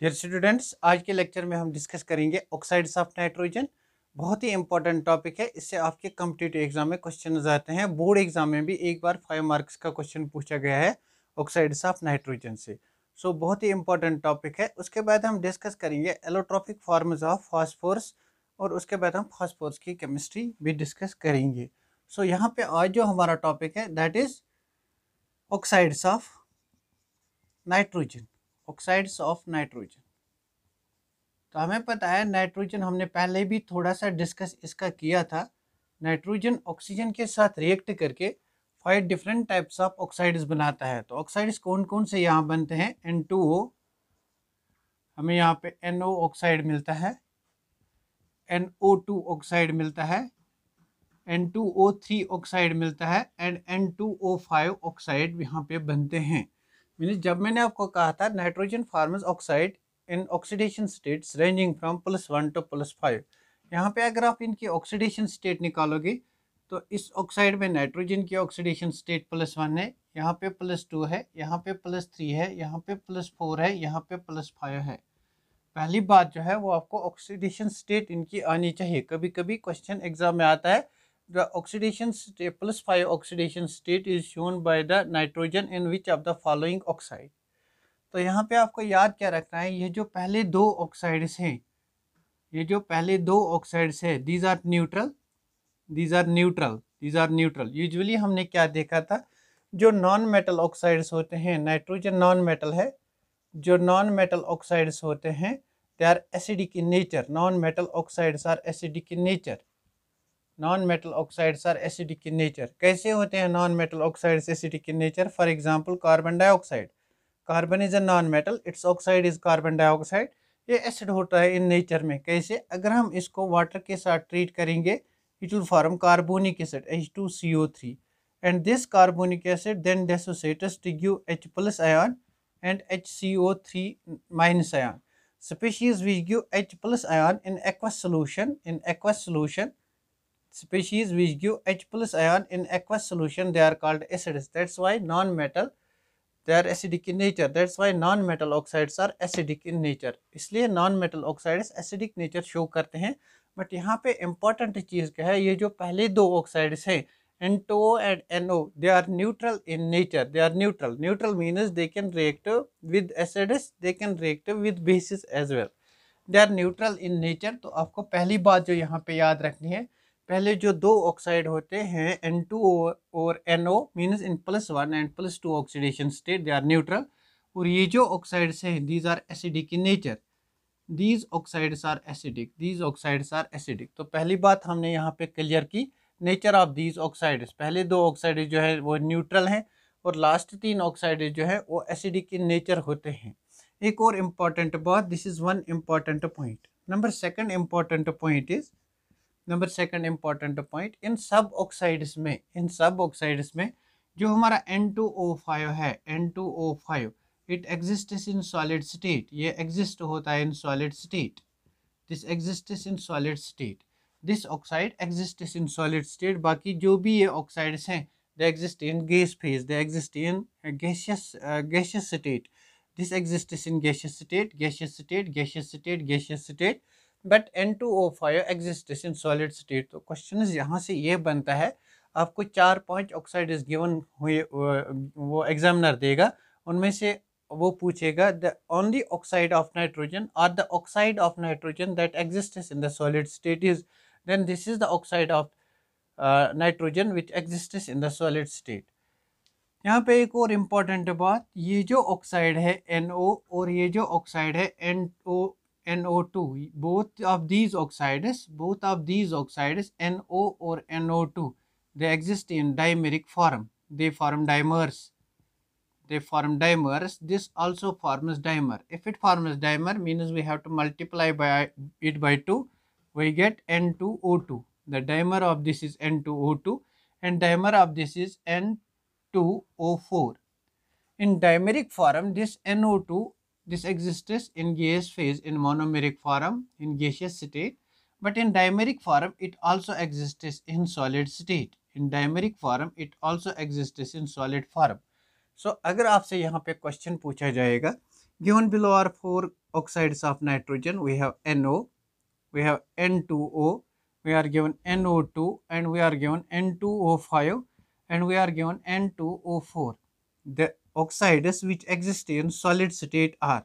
Dear students आज के lecture में हम डिस्कस करेंगे ऑक्साइड्स ऑफ नाइट्रोजन बहुत ही इंपॉर्टेंट टॉपिक है इससे आपके कम्पिटेटिव एग्जाम में क्वेश्चन आते हैं बोर्ड एग्जाम में भी एक बार फाइव मार्क्स का क्वेश्चन पूछा गया है ऑक्साइड्स ऑफ नाइट्रोजन से सो so, बहुत ही इंपॉर्टेंट टॉपिक है उसके बाद हम डिस्कस करेंगे एलोट्रॉपिक फॉर्म्स ऑफ फॉस्फोर्स और उसके बाद हम फॉस्फोर्स की केमिस्ट्री भी डिस्कस करेंगे सो so, यहाँ पे आज जो हमारा टॉपिक है that is oxides of nitrogen oxides of nitrogen तो हमें पता है नाइट्रोजन हमने पहले भी थोड़ा सा डिस्कस इसका किया था नाइट्रोजन ऑक्सीजन के साथ रिएक्ट करके five different types of oxides बनाता है तो ऑक्साइड्स कौन कौन से यहाँ बनते हैं एन टू ओ हमें यहाँ पे एन ओ ऑक्साइड मिलता है एन ओ टू ऑक्साइड मिलता है N two O three oxide मिलता है and N two O five oxide यहाँ पे बनते हैं मीन जब मैंने आपको कहा था nitrogen forms oxide in oxidation states ranging from plus one to plus five यहाँ पे अगर आप इनकी ऑक्सीडेशन स्टेट निकालोगे तो इस ऑक्साइड में नाइट्रोजन की ऑक्सीडेशन स्टेट प्लस वन है यहाँ पे प्लस टू है यहाँ पे प्लस थ्री है यहाँ पे प्लस फोर है यहाँ पे प्लस फाइव है पहली बात जो है वो आपको ऑक्सीडेशन स्टेट इनकी आनी चाहिए कभी कभी क्वेश्चन एग्जाम में आता है the oxidation state plus 5 oxidation state is shown by the nitrogen in which of the following oxide तो यहाँ पे आपको याद क्या रखना है ये जो पहले दो ऑक्साइड्स हैं ये जो पहले दो ऑक्साइड्स है these are neutral these are neutral these are neutral usually हमने क्या देखा था जो नॉन मेटल ऑक्साइड्स होते हैं नाइट्रोजन नॉन मेटल है जो नॉन मेटल ऑक्साइड्स होते हैं they are acidic in nature non metal oxides are acidic in nature non metal oxides are acidic in nature कैसे होते हैं non metal oxides acidic in nature for example carbon dioxide carbon is a non metal its oxide is carbon dioxide ये acid होता है in nature में कैसे अगर हम इसको वाटर के साथ ट्रीट करेंगे it will form carbonic acid H two C O three and this carbonic acid then dissociates to give H plus ion O three minus ion. Species which give H plus ion in aqueous solution in aqueous solution species which give H plus ion in aqueous solution they are called acids that's why non-metal they are acidic in nature that's why non-metal oxides are acidic in nature इसलिए non-metal oxides acidic nature show करते हैं But यहाँ पे important चीज़ क्या है ये जो पहले दो oxides हैं N two and N O they are neutral in nature they are neutral neutral means they can react with acids they can react with bases as well they are neutral in nature तो आपको पहली बात जो यहाँ पे याद रखनी है पहले जो दो ऑक्साइड होते हैं एन टू और N O means in plus one and plus two oxidation state they are neutral और ये जो ऑक्साइड्स हैं these are acidic in nature these oxides are acidic these oxides are acidic तो पहली बात हमने यहाँ पे क्लियर की नेचर ऑफ दीज ऑक्साइड्स पहले दो ऑक्साइड जो है वो न्यूट्रल हैं और लास्ट तीन ऑक्साइड जो है वो एसिडिक इन नेचर होते हैं एक और इम्पॉर्टेंट बात this is one important point number second important point is number second important point इन सब ऑक्साइड्स में इन सब ऑक्साइड्स में जो हमारा N2O5 है N2O5 it exist in solid state ये एग्जिस्ट होता है in solid state this exist in solid state this oxide exist in solid state बाकी जो भी ये ऑक्साइड्स हैं they exist in gas phase they exist in gaseous gaseous state this exist in gaseous state gaseous state gaseous state gaseous state but N two O five exist in solid state तो question यहाँ से ये बनता है आपको चार पाँच oxide given हुए वो एग्जामिनर देगा उनमें से वो पूछेगा the only oxide of nitrogen और the oxide of nitrogen that exist in the solid state is then this is the oxide of nitrogen which exist in the solid state यहाँ पे एक और इम्पॉर्टेंट बात ये जो ऑक्साइड है N NO और ये जो ऑक्साइड है N NO2. Both of these oxides, both of these oxides NO or NO2, they exist in dimeric form. They form dimers. They form dimers. This also forms dimer. If it forms dimer, means we have to multiply by it by 2. We get N2O2. The dimer of this is N2O2 and dimer of this is N2O4. In dimeric form, this NO2 this exists in gaseous phase in monomeric form in gaseous state, but in dimeric form it also exists in solid state. In dimeric form it also exists in solid form. so, agar आपसे यहाँ पे a question, जाएगा given below are four oxides of nitrogen we have N O we have N two O we are given N O two and we are given N two O and we are given N2O4. The oxides which exist in solid state are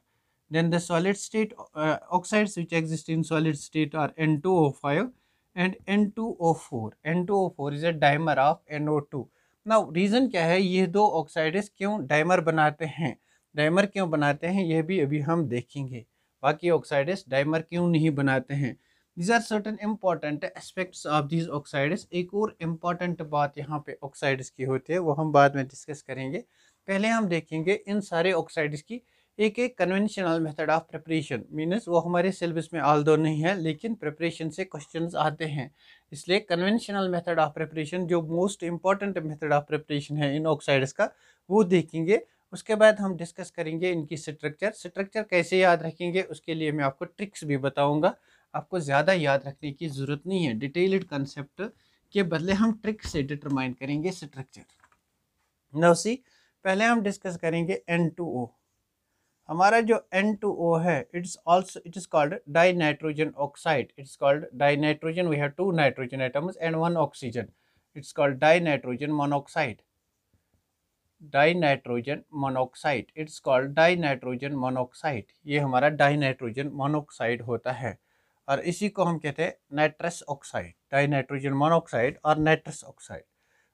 then the solid state uh, oxides which exist in solid state are N2O5 and N2O4 N2O4 is a dimer of NO2 now reason क्या है ये दो oxides क्यों dimer बनाते हैं dimer क्यों बनाते हैं यह भी अभी हम देखेंगे बाकी oxides dimer क्यों नहीं बनाते हैं these are certain important aspects of these oxides एक और important बात यहाँ पे oxides की होती है वो हम बाद में discuss करेंगे पहले हम देखेंगे इन सारे ऑक्साइड्स की एक एक conventional method of preparation means वो हमारे सिलेबस में आल दो नहीं है लेकिन प्रिपरेशन से क्वेश्चंस आते हैं इसलिए कन्वेंशनल मेथड ऑफ प्रिपरेशन जो most important method of preparation है इन ऑक्साइड्स का वो देखेंगे उसके बाद हम डिस्कस करेंगे इनकी स्ट्रक्चर स्ट्रक्चर कैसे याद रखेंगे उसके लिए मैं आपको ट्रिक्स भी बताऊँगा आपको ज़्यादा याद रखने की ज़रूरत नहीं है डिटेल्ड कंसेप्ट के बदले हम ट्रिक से डिटरमाइन करेंगे स्ट्रक्चर नवसी पहले हम डिस्कस करेंगे एन टू ओ हमारा जो एन टू ओ है it's also it is called dinitrogen oxide it's called dinitrogen we have two nitrogen atoms and one oxygen it's called dinitrogen monoxide dinitrogen monoxide it's called dinitrogen monoxide ये हमारा die dinitrogen monoxide होता है और इसी को हम कहते हैं nitrous oxide dinitrogen monoxide और नाइट्रस ऑक्साइड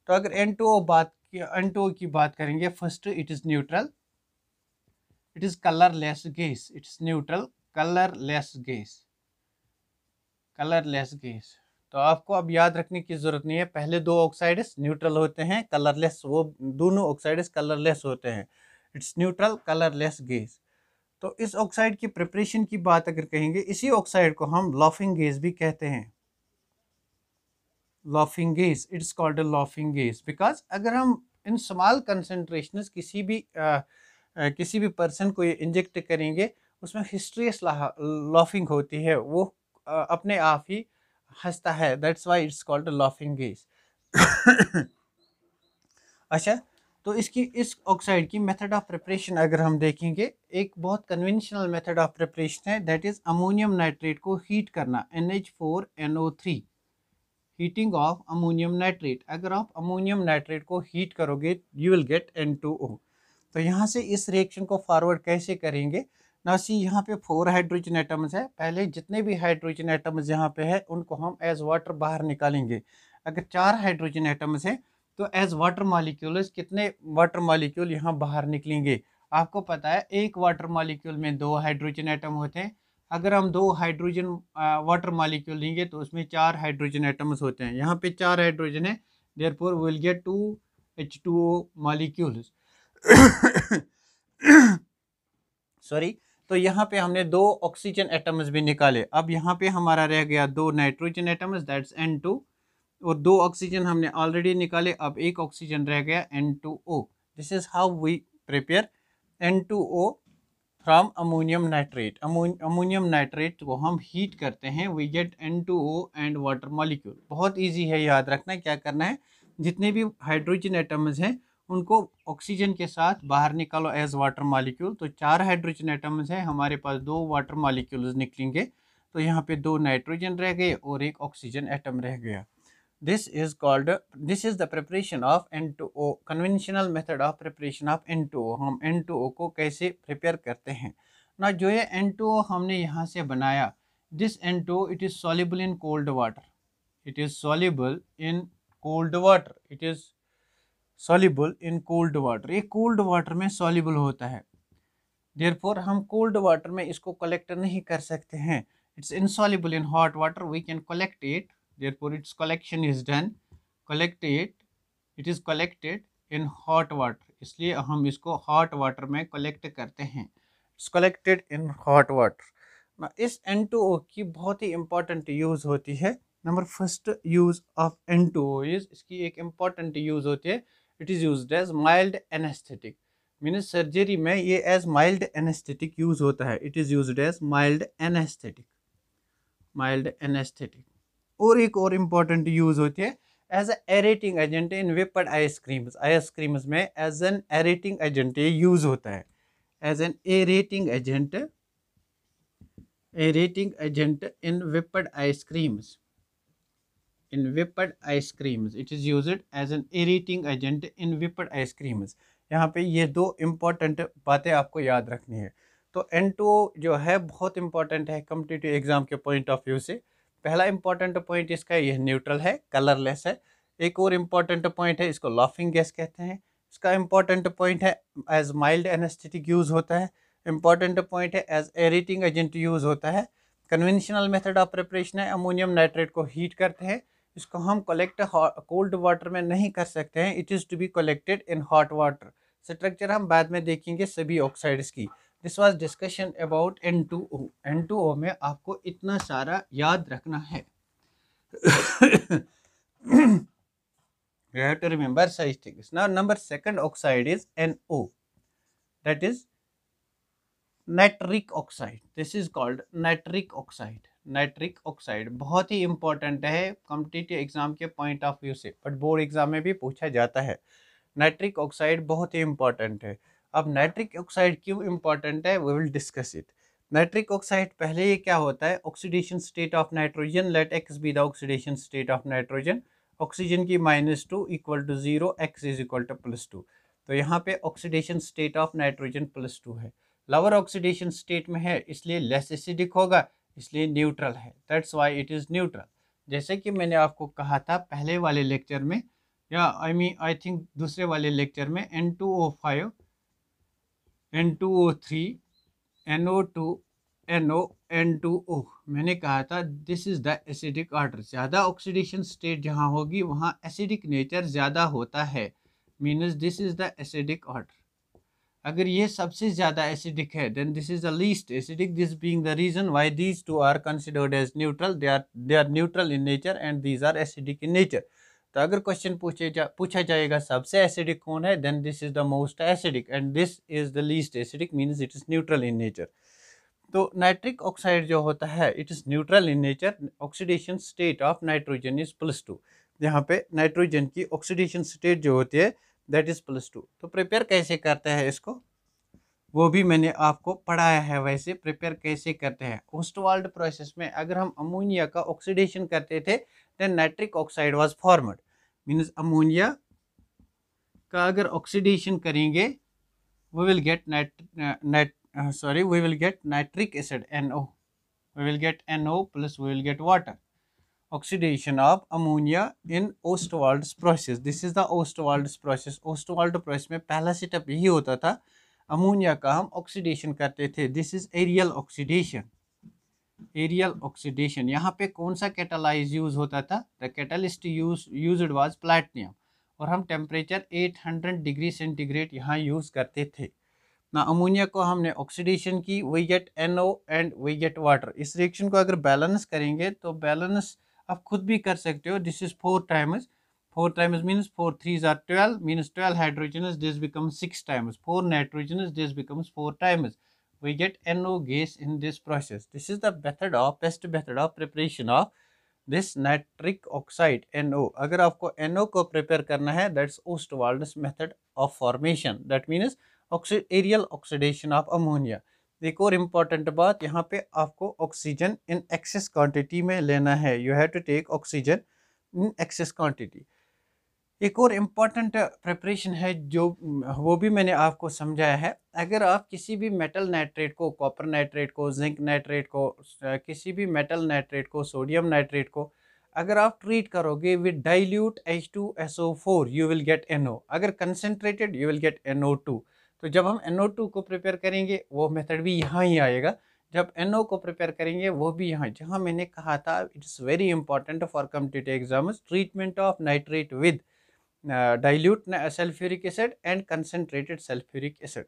तो अगर एन टू ओ बात के अंटो की बात करेंगे first it is neutral it is colourless gas it's neutral colourless gas colourless gas तो आपको अब याद रखने की ज़रूरत नहीं है पहले दो ऑक्साइड्स न्यूट्रल होते हैं कलरलेस वो दोनों ऑक्साइड्स कलरलेस होते हैं इट्स न्यूट्रल कलरलेस गैस तो इस ऑक्साइड की प्रिपरेशन की बात अगर कहेंगे इसी ऑक्साइड को हम लॉफिंग गैस भी कहते हैं laughing gas it's called laughing gas because अगर हम इन स्मॉल कंसनट्रेशन किसी भी आ, आ, किसी भी पर्सन को ये इंजेक्ट करेंगे उसमें हिस्ट्रियस लॉफिंग होती है वो आ, अपने आप ही हंसता है that's why it's called laughing gas अच्छा तो इसकी इस ऑक्साइड की मेथड ऑफ प्रिपरेशन अगर हम देखेंगे एक बहुत कन्वेंशनल मेथड ऑफ प्रिपरेशन है दैट इज़ अमोनियम नाइट्रेट को हीट करना N H four N O three heating of ammonium nitrate अगर आप अमोनियम नाइट्रेट को हीट करोगे you will get N two O तो यहाँ से इस रिएक्शन को फॉरवर्ड कैसे करेंगे ना सी यहाँ पे फोर हाइड्रोजन एटम्स है पहले जितने भी हाइड्रोजन एटम्स यहाँ पे है उनको हम एज वाटर बाहर निकालेंगे अगर चार हाइड्रोजन एटम्स हैं तो एज वाटर मालिक्यूल कितने वाटर मालिक्यूल यहाँ बाहर निकलेंगे आपको पता है एक वाटर मालिक्यूल में दो हाइड्रोजन एटम होते हैं अगर हम दो हाइड्रोजन वाटर मालिक्यूल लेंगे तो उसमें चार हाइड्रोजन एटम्स होते हैं यहाँ पे चार हाइड्रोजन है there four will get two H two O molecules sorry तो यहाँ पे हमने दो ऑक्सीजन एटम्स भी निकाले अब यहाँ पे हमारा रह गया दो nitrogen atoms that's N two और दो ऑक्सीजन हमने ऑलरेडी निकाले अब एक ऑक्सीजन रह गया N two O this is how we prepare N two O from ammonium nitrate ammonium nitrate को हम हीट करते हैं we get N two O and water molecule बहुत ईजी है याद रखना क्या करना है जितने भी हाइड्रोजन एटम्स हैं उनको ऑक्सीजन के साथ बाहर निकालो एज वाटर मालिक्यूल तो चार हाइड्रोजन एटम्स हैं हमारे पास दो वाटर मालिक्यूल निकलेंगे तो यहाँ पे दो नाइट्रोजन रह गए और एक ऑक्सीजन एटम रह गया this is called this is the preparation of N2O conventional method of preparation of N2O हम N2O को कैसे prepare करते हैं ना जो ये N2O हमने यहाँ से बनाया this N2O it is soluble in cold water it is soluble in cold water it is soluble in cold water ये cold water में soluble होता है therefore हम cold water में इसको collect नहीं कर सकते हैं it's insoluble in hot water we can collect it therefore its collection is done collect it it is collected in hot water इसलिए हम इसको hot water में collect करते हैं it's collected in hot water ना इस N2O की बहुत ही important use होती है number first use of N2O is इसकी एक important use होती है it is used as mild anesthetic mean surgery में ये एज माइल्ड एनेस्थेटिक यूज़ होता है it is use as mild anaesthetic mild anaesthetic और एक और इम्पॉर्टेंट यूज़ होती है as a aerating agent in whipped ice creams ice creams में एज एन एरेटिंग एजेंट ये यूज़ होता है as an aerating agent aerating agent in whipped ice creams in whipped ice creams it is use as an aerating agent in whipped ice creams यहाँ पे ये दो important बातें आपको याद रखनी है तो एन टू जो है बहुत इंपॉर्टेंट है कम्पिटिटिव एग्ज़ाम के पॉइंट ऑफ व्यू से पहला इंपॉर्टेंट पॉइंट इसका यह न्यूट्रल है कलरलेस है एक और इम्पॉर्टेंट पॉइंट है इसको लॉफिंग गैस कहते हैं इसका इम्पॉर्टेंट पॉइंट है एज माइल्ड एनेस्थेटिक यूज़ होता है इम्पॉर्टेंट पॉइंट है एज एरिटिंग एजेंट यूज़ होता है कन्वेंशनल मेथड ऑफ प्रिपरेशन है अमोनियम नाइट्रेट को हीट करते हैं इसको हम कलेक्ट कोल्ड वाटर में नहीं कर सकते हैं it is to be collected in hot water structure हम बाद में देखेंगे सभी ऑक्साइड्स की this was discussion about N N two O two O में आपको इतना सारा याद रखना है you have to remember such things now number second oxide is NO that nitric oxide oxide this is called nitric nitric oxide बहुत ही important है कॉम्पिटिटिव एग्जाम के पॉइंट ऑफ व्यू से बट बोर्ड एग्जाम में भी पूछा जाता है नाइट्रिक ऑक्साइड बहुत ही इंपॉर्टेंट है अब नाइट्रिक ऑक्साइड क्यों इम्पॉर्टेंट है we will discuss it nitric oxide पहले ये क्या होता है oxidation state of nitrogen let x be the oxidation state of nitrogen oxygen की minus two equal to zero x is equal to plus two तो यहाँ पे oxidation state of nitrogen plus two है लोअर ऑक्सीडेशन स्टेट में है इसलिए less acidic होगा इसलिए न्यूट्रल है that's why it is neutral जैसे कि मैंने आपको कहा था पहले वाले लेक्चर में या आई मीन आई थिंक दूसरे वाले लेक्चर में N two O five N two O three N O two N O N two O मैंने कहा था this is the acidic order ज़्यादा ऑक्सीडेशन स्टेट जहाँ होगी वहाँ एसिडिक नेचर ज़्यादा होता है means this is the acidic order अगर ये सबसे ज़्यादा एसिडिक है then this is the least acidic this being the reason why these two are considered as neutral they are they are neutral in nature and these are acidic in nature तो अगर question पूछे जा पूछा जाएगा सबसे acidic कौन है then this is the most acidic and this is the least acidic means it is neutral in nature तो नाइट्रिक ऑक्साइड जो होता है it is neutral in nature oxidation state of nitrogen is plus two यहाँ पे nitrogen की oxidation state जो होती है दैट इज़ प्लस टू तो प्रिपेयर कैसे करते हैं इसको वो भी मैंने आपको पढ़ाया है वैसे प्रिपेयर कैसे करते हैं ओस्टवाल्ड प्रोसेस में अगर हम अमोनिया का ऑक्सीडेशन करते थे then nitric oxide was formed means ammonia का अगर ऑक्सीडेशन करेंगे we will get nit sorry we will get nitric acid N O we will get N O plus we will get water oxidation of ammonia in Ostwald process this is the Ostwald process Ostwald process में पहला setup यही होता था ammonia का हम oxidation करते थे this is aerial oxidation aerial oxidation यहाँ पे कौन सा कैटालाइज यूज होता था the catalyst use used was platinum और हम टेम्परेचर 800 डिग्री सेंटीग्रेड यहाँ यूज़ करते थे ना अमोनिया को हमने ऑक्सीडेशन की we get N O and we get water इस रिएक्शन को अगर बैलेंस करेंगे तो बैलेंस आप खुद भी कर सकते हो this is four times four times means four three are twelve means twelve hydrogens this become six times four nitrogens this becomes four times we get NO gas in this process. This is the method of best method of preparation of this nitric oxide NO. अगर आपको NO को prepare करना है that's Ostwald's method of formation. That means oxi aerial oxidation of ammonia. एक और important बात यहाँ पे आपको ऑक्सीजन इन एक्सेस क्वांटिटी में लेना है you have to take oxygen in excess quantity एक और इम्पॉर्टेंट प्रिपरेशन है जो वो भी मैंने आपको समझाया है अगर आप किसी भी मेटल नाइट्रेट को कॉपर नाइट्रेट को जिंक नाइट्रेट को किसी भी मेटल नाइट्रेट को सोडियम नाइट्रेट को अगर आप ट्रीट करोगे with dilute H two S O four you will get N O अगर concentrated you will get N O two तो जब हम एन ओ टू को प्रिपेयर करेंगे वो मेथड भी यहाँ ही आएगा जब एन ओ को प्रिपेयर करेंगे वो भी यहाँ जहाँ मैंने कहा था it's very important for competitive exams treatment of nitrate with dilute sulphuric acid and concentrated sulphuric acid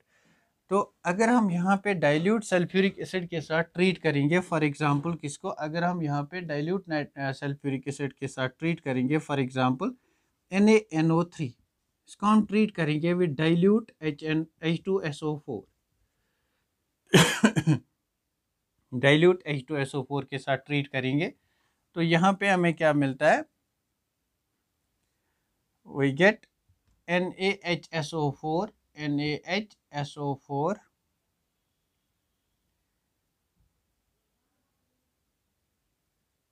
तो अगर हम यहाँ पे डाइल्यूट सल्फ्यूरिक एसिड के साथ ट्रीट करेंगे फॉर एग्जांपल किसको अगर हम यहाँ पे डाइल्यूट सल्फ्यूरिक एसिड के साथ ट्रीट करेंगे फॉर एग्जांपल एन इसको हम ट्रीट करेंगे with dilute H N H two S O four dilute H two S O four के साथ ट्रीट करेंगे तो यहाँ पे हमें क्या मिलता है we get NaHSO4, NaHSO4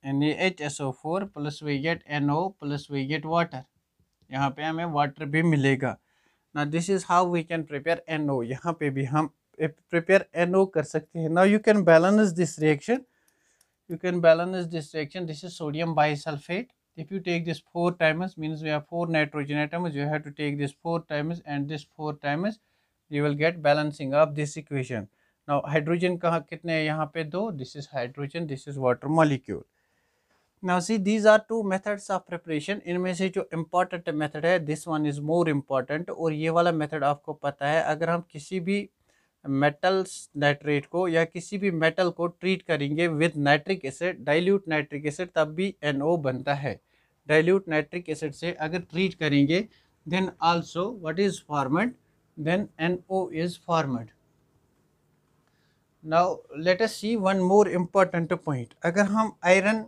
NaHSO4 plus we get NO plus we get water यहाँ पे हमें वाटर भी मिलेगा ना this is how we can prepare NO यहाँ पर भी हम प्रिपेयर एन ओ कर सकते हैं ना you can balance this reaction you can balance this reaction this is sodium sulphate If you take this four times means we have four nitrogen atoms you have to take this four times and this four times you will get balancing of this equation. Now hydrogen कहाँ kitne hai yahan pe do this is hydrogen this is water molecule. Now see these are two methods of preparation इनमें se jo important method hai this one is more important aur ye wala method aapko pata hai agar hum kisi bhi metals nitrate को या किसी भी metal को treat करेंगे with nitric acid dilute nitric acid तब भी NO NO बनता है डाइल्यूट नाइट्रिक एसिड से अगर ट्रीट करेंगे then also what is formed then N O is formed now let us see one more important point अगर हम आयरन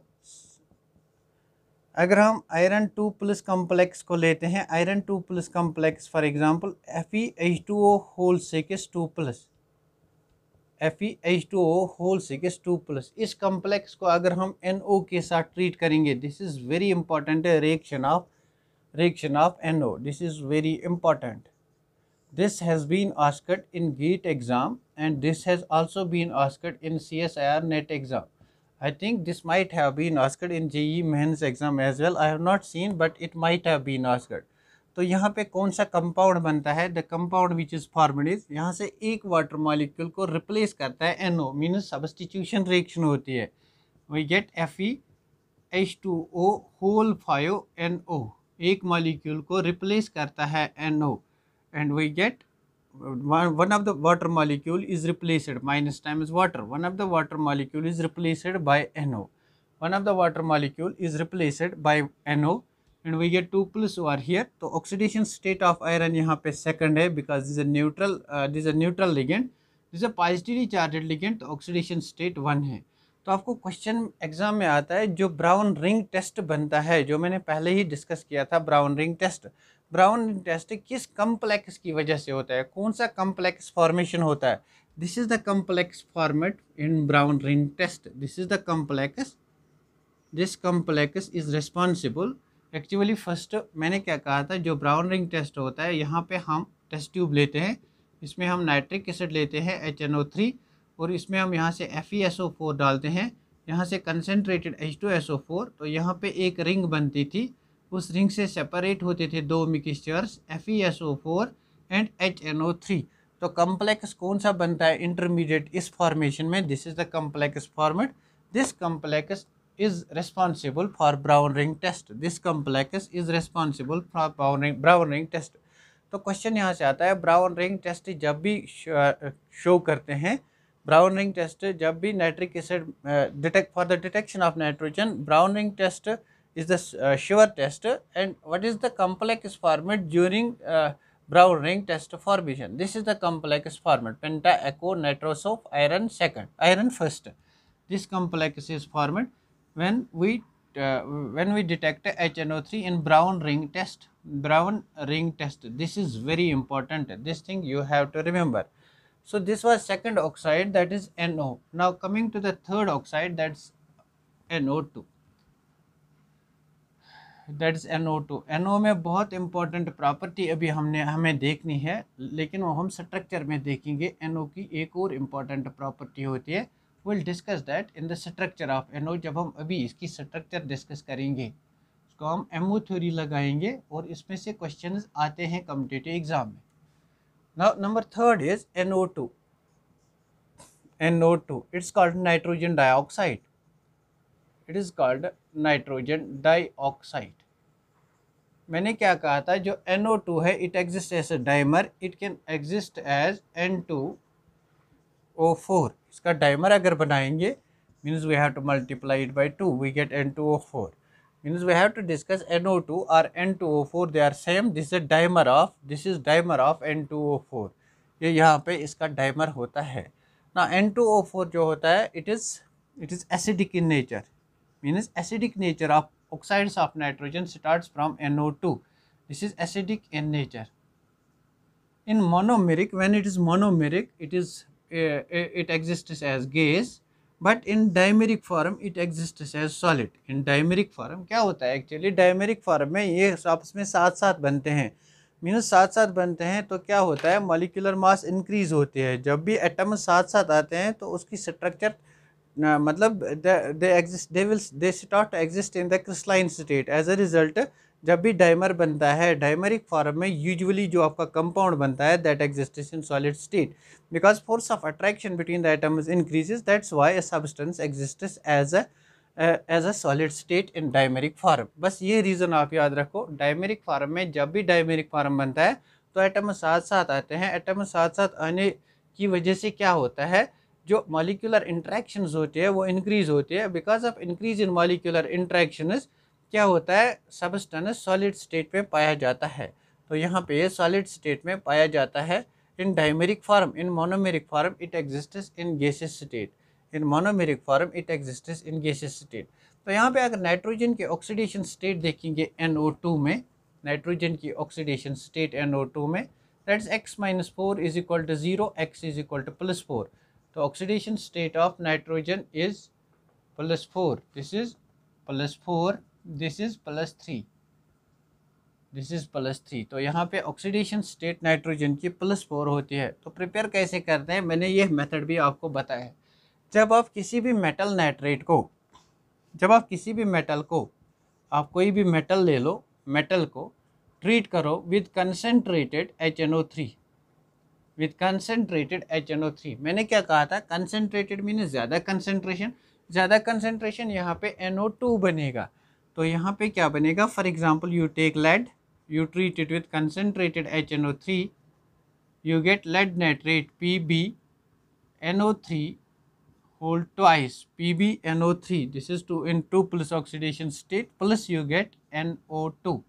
अगर हम आयरन टू प्लस कॉम्प्लेक्स को लेते हैं iron two plus complex for example F E H two O whole six two plus F E H two O whole six two plus इस complex को अगर हम एन ओ के साथ treat करेंगे this is very important reaction of reaction of N O this is very important this has been asked in GATE exam and this has also been asked in C S I R NET exam I think this might have been been in J E mains exam as well I have not seen but it might have been asked. तो यहाँ पे कौन सा compound बनता है the compound which is formed is यहाँ से एक वाटर मॉलिक्यूल को रिप्लेस करता है एनओ मीनस सबस्टिट्यूशन रिएक्शन होती है we get F E H two O whole five N O एक मॉलिक्यूल को रिप्लेस करता है N O and we get one of the water molecule is replaced minus time is water one of the water molecule is replaced by N O one of the water molecule is replaced by N O and we get two plus are here तो oxidation state of iron यहाँ पे second है because this a neutral this a neutral ligand this a positively charged ligand तो oxidation state one है तो आपको question exam में आता है जो ब्राउन रिंग टेस्ट बनता है जो मैंने पहले ही डिस्कस किया था brown ring test brown ring test किस कम्प्लेक्स की वजह से होता है कौन सा कम्प्लेक्स फॉर्मेशन होता है this is the complex formed in brown ring test this is the complex this complex is responsible actually first मैंने क्या कहा था जो ब्राउन रिंग टेस्ट होता है यहाँ पे हम टेस्ट ट्यूब लेते हैं इसमें हम नाइट्रिक एसिड लेते हैं एच एन ओ थ्री और इसमें हम यहाँ से F E S O four डालते हैं यहाँ से concentrated H two S O four तो यहाँ पर एक रिंग बनती थी उस रिंग से सेपरेट होते थे दो mixtures F E S O four and H N O three तो कम्प्लेक्स कौन सा बनता है इंटरमीडिएट इस फॉर्मेशन में this is the complex formed this complex is responsible for brown ring test this complex is responsible for brown ring brown ring test तो question यहाँ से आता है ब्राउन रिंग टेस्ट जब भी शो करते हैं ब्राउन रिंग टेस्ट जब भी nitric acid detect for the detection of nitrogen brown ring test is the sure test and what is the complex format during brown ring test formation this is the complex format penta aqua nitrosyl iron second iron first this complex is format when we uh, when we detect HNO3 in brown ring test brown ring test this is very important this thing you have to remember so this was second oxide that is NO now coming to the third oxide that's NO2 That is NO2. NO में बहुत important property अभी हमने हमें देखनी है लेकिन वो हम स्ट्रक्चर में देखेंगे NO की एक और इम्पॉर्टेंट प्रॉपर्टी होती है will discuss that in the structure of NO जब हम अभी इसकी स्ट्रक्चर डिस्कस करेंगे इसको हम एमओ थ्योरी लगाएंगे और इसमें से क्वेश्चन आते हैं कम्पिटेटिव एग्जाम में number third is NO two NO two it's called nitrogen dioxide it is called nitrogen dioxide मैंने क्या कहा था जो NO2 है it exist as a dimer it can exist as N2O4 उसका डाइमर अगर बनाएंगे means we have to multiply it by two we get N two O four means we have to to are N two O four they are same this is this of this is dimer of N two O four ये यहाँ पे इसका dimer होता है ना N two O four जो होता है it is it is acidic in nature means acidic nature of oxides of nitrogen start from N O two this is acidic in nature in monomeric when it is monomeric it is Uh, uh, it exists as gas but in dimeric form it exist as solid in dimeric form क्या होता है actually dimeric form में ये आपस में साथ साथ बनते हैं मीनस साथ साथ बनते हैं तो क्या होता है मॉलिकुलर मास इंक्रीज होती है जब भी एटम साथ साथ आते हैं तो उसकी स्ट्रक्चर मतलब they exist they will they start exist in the crystalline state as a result जब भी डाइमर बनता है डाइमरिक फॉर्म में यूजुअली जो आपका कंपाउंड बनता है that exist in solid state because force of attraction between the items increases that's why a substance exist as a as a solid state in dimeric form बस ये reason आप याद रखो डायमेरिक फॉर्म में जब भी डायमेरिक फॉर्म बनता है तो एटम साथ साथ आते हैं एटम साथ साथ आने की वजह से क्या होता है जो मॉलिकुलर इंट्रैक्शन होते हैं वो इंक्रीज़ होते हैं because of increase in molecular interaction क्या होता है सबस्टेंस सॉलिड स्टेट में पाया जाता है तो यहाँ पे ये सॉलिड स्टेट में पाया जाता है in dimeric form in monomeric form it exist in gaseous state in monomeric form it exist in gaseous state तो यहाँ पे अगर नाइट्रोजन के ऑक्सीडेशन स्टेट देखेंगे एन में नाइट्रोजन की ऑक्सीडेशन स्टेट एन में that's x minus four is equal to zero x is equal to plus four तो oxidation state of nitrogen is plus four this is plus four this is plus three this is plus three तो यहाँ पे oxidation state nitrogen की plus four होती है तो prepare कैसे करते हैं मैंने ये मेथड भी आपको बताया है जब आप किसी भी मेटल नाइट्रेट को जब आप किसी भी मेटल को आप कोई भी मेटल ले लो मेटल को ट्रीट करो with concentrated H N O three with concentrated H N O three मैंने क्या कहा था कंसनट्रेटेड मीन ज़्यादा कंसनट्रेशन ज़्यादा कंसनट्रेशन यहाँ पे एन ओ टू बनेगा तो यहाँ पे क्या बनेगा for example you take lead you treat it with concentrated H N O three you get lead nitrate P B N O three twice P B N O three this is two in two plus oxidation state plus you get N O two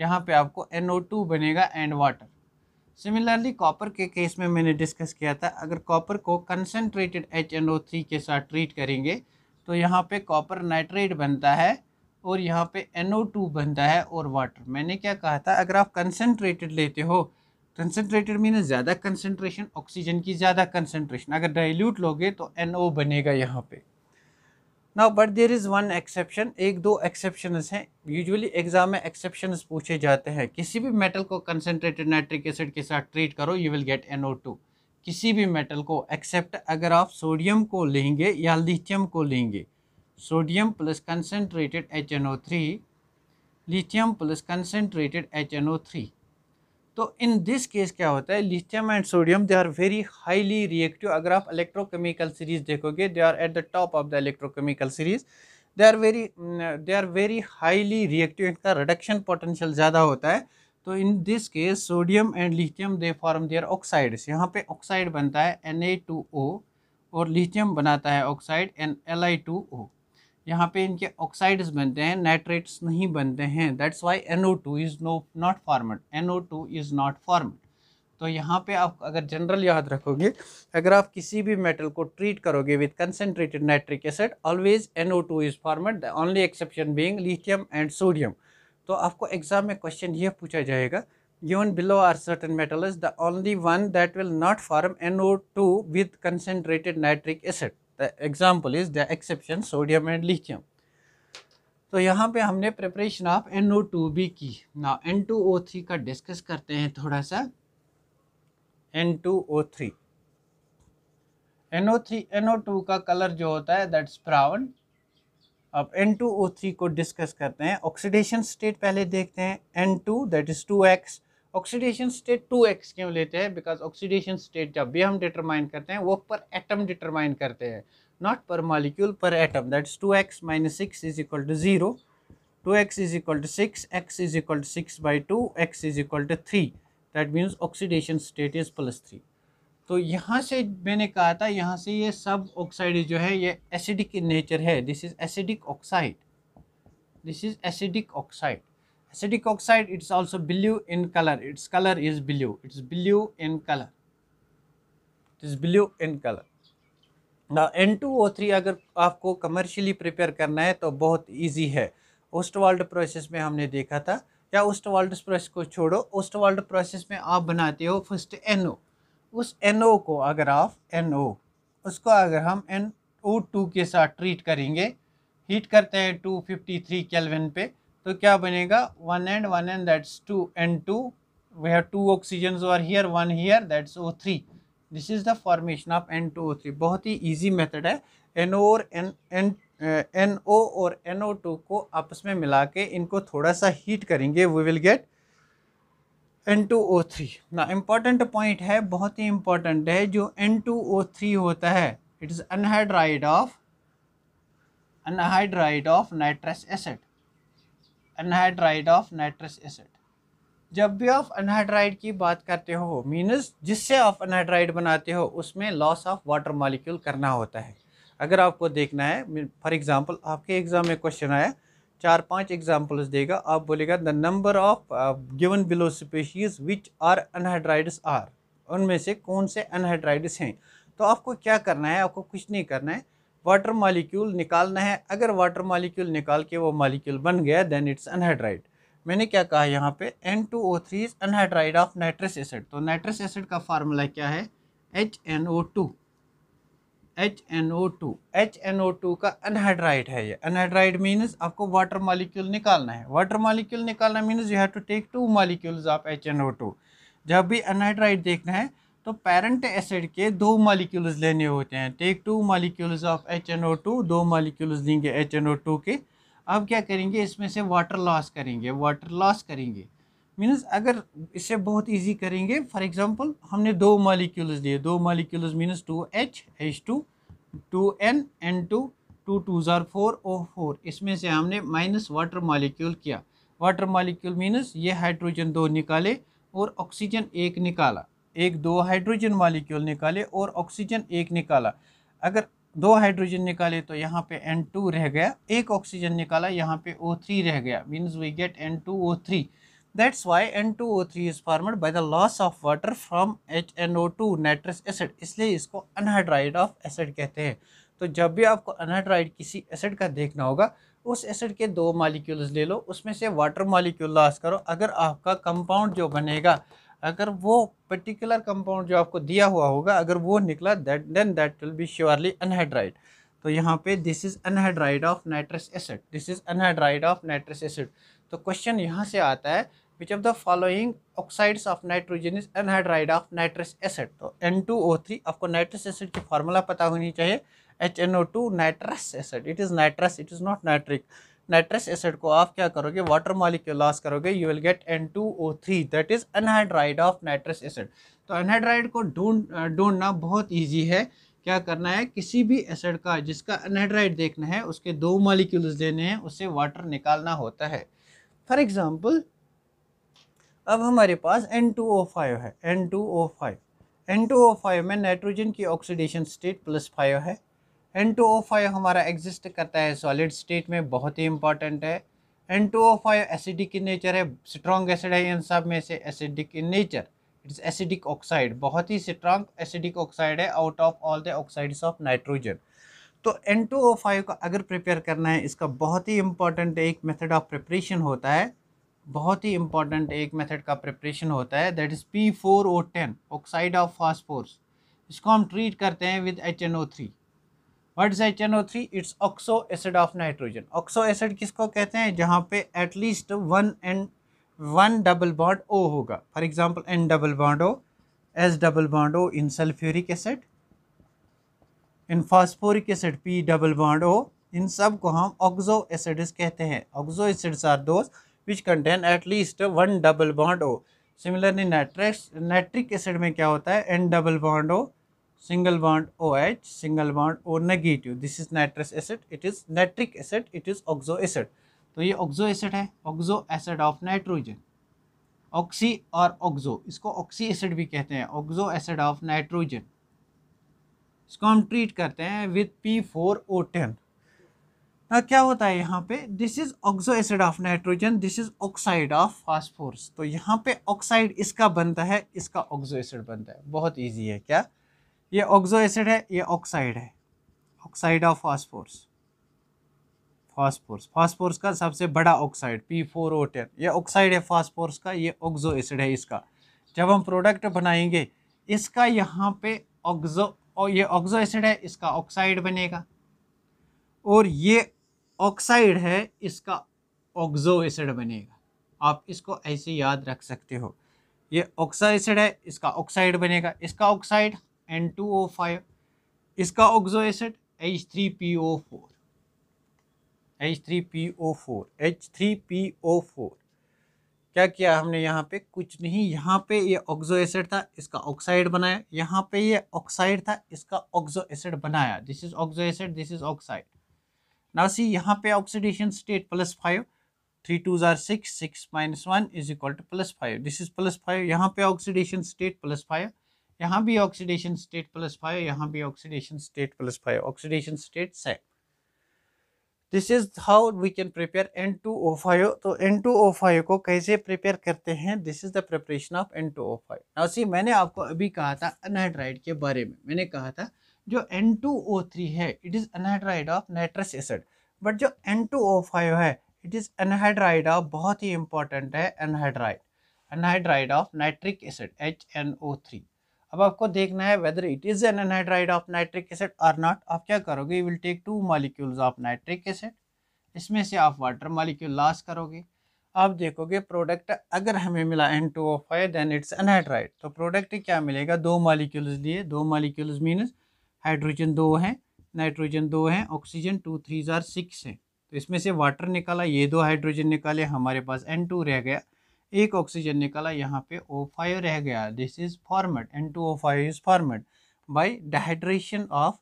यहाँ पे आपको N O two बनेगा and water similarly copper के case में मैंने discuss किया था अगर कॉपर को कंसनट्रेटेड एच ओ थ्री के साथ ट्रीट करेंगे तो यहाँ पे कॉपर नाइट्रेट बनता है और यहाँ पे NO2 बनता है और वाटर मैंने क्या कहा था अगर आप कंसनट्रेटेड लेते हो कंसनट्रेटेड मीन ज़्यादा कंसनट्रेशन ऑक्सीजन की ज़्यादा कंसनट्रेशन अगर डाइल्यूट लोगे तो NO बनेगा यहाँ पे ना but there is one exception एक दो एक्सेप्शनस हैं यूजुअली एग्ज़ाम में एक्सेप्शनस पूछे जाते हैं किसी भी मेटल को कंसनट्रेटेड नाइट्रिक एसिड के साथ ट्रीट करो यू विल गेट टू किसी भी मेटल को एक्सेप्ट अगर आप सोडियम को लेंगे या लिथियम को लेंगे sodium plus H N O three lithium plus concentrated H N O three तो इन दिस केस क्या होता है lithium and sodium they are very highly reactive अगर आप इलेक्ट्रोकेमिकल सीरीज देखोगे they are at the top of the electrochemical series they are very they are very highly reactive इनका reduction potential ज़्यादा होता है तो in this case sodium and lithium they form there oxides यहाँ पे oxide बनता है एन और लिथियम बनाता है ऑक्साइड एन एल यहाँ पे इनके ऑक्साइड्स बनते हैं नाइट्रेट्स नहीं बनते हैं that's why N O two is no not format N O two is not form तो यहाँ पे आप अगर जनरल याद रखोगे अगर आप किसी भी मेटल को ट्रीट करोगे with concentrated nitric acid always N O two is form the only exception being lithium and sodium तो आपको एग्जाम में क्वेश्चन ये पूछा जाएगा below certain metal is the only one that will not form N O two with concentrated nitric acid the example is the exception sodium and lithium तो यहाँ पे हमने preparation of N O two बी की ना N two O three का discuss करते हैं थोड़ा सा N two O three N O three N O two का कलर जो होता है दैट्स ब्राउन अब एन टू ओ थ्री को डिस्कस करते हैं ऑक्सीडेशन स्टेट पहले देखते हैं N two that is two x oxidation state two x क्यों लेते हैं बिकॉज ऑक्सीडेशन स्टेट जब भी हम डिटरमाइन करते हैं वो पर एटम डिटरमाइन करते हैं नॉट पर मॉलिक्यूल पर atom that's two x minus six is equal to zero two x is equal to six x is equal to six by two x is equal to three that means oxidation state is plus three तो यहाँ से मैंने कहा था यहाँ से ये सब ऑक्साइड जो है ये एसिडिक इन नेचर है this is acidic oxide this is acidic oxide acetic oxide it's also blue in color its color is blue it's blue in color it is blue in color ना N2O3 अगर आपको commercially prepare करना है तो बहुत easy है Ostwald process में हमने देखा था या ओस्टवाल्ड प्रोसेस को छोड़ो ओस्टवाल्ड प्रोसेस में आप बनाते हो फर्स्ट एन NO. उस एन NO को अगर आप एन NO, उसको अगर हम एन ओ टू के साथ ट्रीट करेंगे हीट करते हैं टू फिफ्टी थ्री केल्विन पे तो क्या बनेगा one and one and that's two and two two oxygen are here one here that O three this is the formation of N two O three बहुत ही easy method है N O और N N O और N O two को आपस में मिला के इनको थोड़ा सा हीट करेंगे we will get N two O three ना इम्पॉर्टेंट पॉइंट है बहुत ही इम्पॉर्टेंट है जो एन टू ओ थ्री होता है it is anhydride of anhydride of nitrous acid anhydride of nitrous acid जब भी आप अनहाइड्राइड की बात करते हो मीनस जिससे आप अनहाइड्राइड बनाते हो उसमें लॉस ऑफ वाटर मॉलिक्यूल करना होता है अगर आपको देखना है फॉर एग्जांपल आपके एग्ज़ाम में क्वेश्चन आया चार पांच एग्जाम्पल्स देगा आप बोलेगा the number of given below species which are anhydrides are उनमें से कौन से अनहाइड्राइड्स हैं तो आपको क्या करना है आपको कुछ नहीं करना है वाटर मालिक्यूल निकालना है अगर वाटर मालिक्यूल निकाल के वो मालिक्यूल बन गया देन इट्स अनहाइड्राइड मैंने क्या कहा यहाँ पे N two O three is anhydride of nitrous acid तो नाइट्रस एसिड का फार्मूला क्या है H N O two H N O two H N O two का अनहाइड्राइड है ये अनहाइड्राइड मीन्स आपको वाटर मालिक्यूल निकालना है वाटर मालिक्यूल निकालना means you have to take two molecules of H N O two जब भी anhydride देखना है तो पेरेंट एसिड के दो मालिक्यूल्स लेने होते हैं take two molecules of H N O two दो मालिक्यूल्स लेंगे एच एन ओ टू के अब क्या करेंगे इसमें से वाटर लॉस करेंगे वाटर लॉस करेंगे मीन्स अगर इसे बहुत इजी करेंगे फॉर एग्जांपल हमने दो मालिक्यूल्स लिए दो molecules means two H H two two N N two two two ज़ार फोर ओ फोर इसमें से हमने माइनस वाटर मालिक्यूल किया वाटर मालिक्यूल मीनस ये हाइड्रोजन दो निकाले और ऑक्सीजन एक निकाला एक दो हाइड्रोजन मालिक्यूल निकाले और ऑक्सीजन एक निकाला अगर दो हाइड्रोजन निकाले तो यहाँ पे N2 रह गया एक ऑक्सीजन निकाला यहाँ पे O3 रह गया means we get N2O3 that's why N two O three is formed by the loss of water from two nitrous acid इसलिए इसको अनहाइड्राइड ऑफ एसिड कहते हैं तो जब भी आपको अनहाइड्राइड किसी एसिड का देखना होगा उस एसिड के दो मालिक्यूल्स ले लो उसमें से वाटर मालिक्यूल लॉस करो अगर आपका कंपाउंड जो बनेगा अगर वो पर्टिकुलर कंपाउंड जो आपको दिया हुआ होगा अगर वो निकला that then that will be surely anhydride तो यहाँ पे this is anhydride of nitrous acid this is anhydride of nitrous acid तो क्वेश्चन यहाँ से आता है which of the following oxides of nitrogen is anhydride of nitrous acid तो N two O three आपको नाइट्रस एसिड की formula पता होनी चाहिए H N O two nitrous acid it is nitrous it is not nitric nitrous acid को आप क्या करोगे वाटर मॉलिक्यूल लॉस करोगे you will get N two O three that is anhydride of nitrous acid तो anhydride को ढूंढ ढूंढना बहुत ईजी है क्या करना है किसी भी एसिड का जिसका अनहाइड्राइड देखना है उसके दो मॉलिक्यूल्स देने हैं उससे वाटर निकालना होता है फॉर एग्ज़ाम्पल अब हमारे पास N2O5 है N2O5 N2O5 में नाइट्रोजन की ऑक्सीडेशन स्टेट प्लस फाइव है एन टू ओ फाइव हमारा एग्जिस्ट करता है सॉलिड स्टेट में बहुत ही इंपॉर्टेंट है N two O five acidic in nature है स्ट्रॉन्ग एसिड है इन सब में से acidic in nature it's acidic oxide बहुत ही स्ट्रॉन्ग एसिडिक ऑक्साइड है out of all the oxides of nitrogen तो एन टू ओ फाइव का अगर प्रिपेयर करना है इसका बहुत ही इंपॉर्टेंट एक मेथड ऑफ प्रिपरेशन होता है बहुत ही इंपॉर्टेंट एक मेथड का प्रिपरेशन होता है that is P four O ten oxide of phosphorus इसको हम ट्रीट करते हैं with H N O three what is H N O three it's oxo acid of nitrogen oxo acid किसको कहते हैं जहाँ पे at least one N one double bond O होगा for example N double bond O S double bond O in sulphuric acid in phosphoric acid P double bond O इन सब को हम ऑक्सो एसिड्स कहते हैं oxo acids are those which contain at least one double bond O similarly nitric acid में क्या होता है N double bond O single bond OH, single bond O negative. This is nitrous acid, it is nitric acid, it is oxo acid. तो ये oxo acid है oxo acid of nitrogen oxy और oxo इसको oxy acid भी कहते हैं oxo acid of nitrogen इसको हम ट्रीट करते हैं with P four O ten ना क्या होता है यहाँ पे this is oxo acid of nitrogen this is oxide of phosphorus तो यहाँ पे ऑक्साइड इसका बनता है इसका ऑक्सो एसिड बनता है बहुत ईजी है क्या ये ऑक्जो एसिड है ये ऑक्साइड है oxide of phosphorus phosphorus phosphorus का सबसे बड़ा oxide P four O ten ये ऑक्साइड है फॉस्फोर्स का ये ऑक्जो एसिड है इसका जब हम प्रोडक्ट बनाएंगे इसका यहाँ पे ऑक्जो और ये ऑक्जो एसिड है इसका ऑक्साइड बनेगा और ये ऑक्साइड है इसका ऑक्जो एसिड बनेगा आप इसको ऐसे याद रख सकते हो ये ऑक्सो एसिड है इसका ऑक्साइड बनेगा इसका oxide N two O five इसका oxo acid H three P O four H three P O four H three P O four क्या किया हमने यहाँ पे कुछ नहीं यहाँ पे ये ऑक्जो एसिड था इसका ऑक्साइड बनाया यहाँ पे ये ऑक्साइड था इसका ऑक्जो एसिड बनाया this is oxo acid this is oxide ना सी यहाँ पे oxidation state plus five three two are six six minus one is equal to plus five this is plus five यहाँ पे oxidation state plus five यहाँ भी oxidation state plus five यहाँ भी oxidation state plus five oxidation state है this is how we can prepare N two O five तो N two O five को कैसे प्रिपेयर करते हैं this is the preparation of N two O five now see मैंने आपको अभी कहा था अनहाइड्राइड के बारे में मैंने कहा था जो एन टू ओ थ्री है it is anhydride of nitrous acid but जो एन टू ओ फाइव है इट इज़ अनहाइड्राइड ऑफ बहुत ही इंपॉर्टेंट है anhydride anhydride of nitric acid H N O three अब आपको देखना है whether it is an anhydride of nitric acid और नॉट आप क्या करोगे you will take two molecules of nitric acid इसमें से आप वाटर मालिक्यूल लॉस करोगे आप देखोगे प्रोडक्ट अगर हमें मिला N two O five then it's anhydride तो प्रोडक्ट क्या मिलेगा दो मालिक्यूल्स लिए दो मालिक्यूल्स मीनस हाइड्रोजन दो हैं नाइट्रोजन दो हैं oxygen two three are six है तो इसमें से वाटर निकाला ये दो हाइड्रोजन निकाले हमारे पास एन टू रह गया एक ऑक्सीजन निकला यहाँ पे ओ फाइव रह गया this is formed N two O five is formed by dehydration of